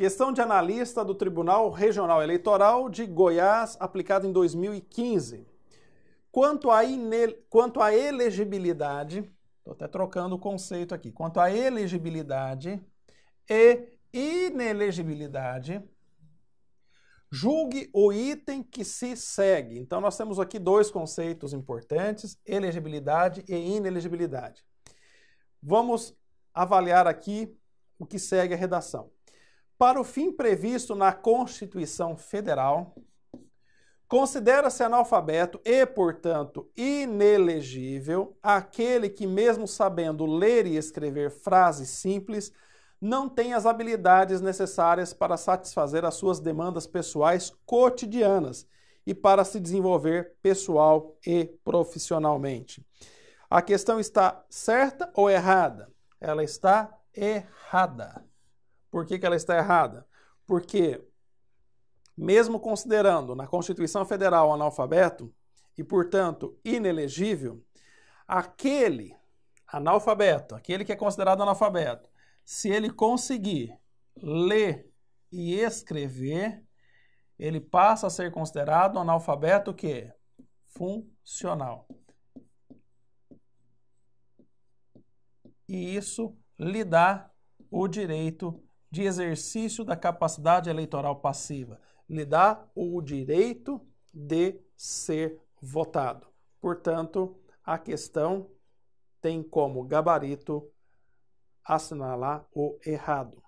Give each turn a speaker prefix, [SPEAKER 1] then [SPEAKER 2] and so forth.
[SPEAKER 1] Questão de analista do Tribunal Regional Eleitoral de Goiás, aplicada em 2015. Quanto à, ine... quanto à elegibilidade, estou até trocando o conceito aqui, quanto à elegibilidade e inelegibilidade, julgue o item que se segue. Então, nós temos aqui dois conceitos importantes: elegibilidade e inelegibilidade. Vamos avaliar aqui o que segue a redação para o fim previsto na Constituição Federal, Considera-se analfabeto e, portanto, inelegível aquele que, mesmo sabendo ler e escrever frases simples, não tem as habilidades necessárias para satisfazer as suas demandas pessoais cotidianas e para se desenvolver pessoal e profissionalmente. A questão está certa ou errada? Ela está errada. Por que, que ela está errada? Porque, mesmo considerando na Constituição Federal analfabeto e, portanto, inelegível, aquele analfabeto, aquele que é considerado analfabeto, se ele conseguir ler e escrever, ele passa a ser considerado um analfabeto que funcional. E isso lhe dá o direito de exercício da capacidade eleitoral passiva. Lhe dá o direito de ser votado. Portanto, a questão tem como gabarito assinalar o errado.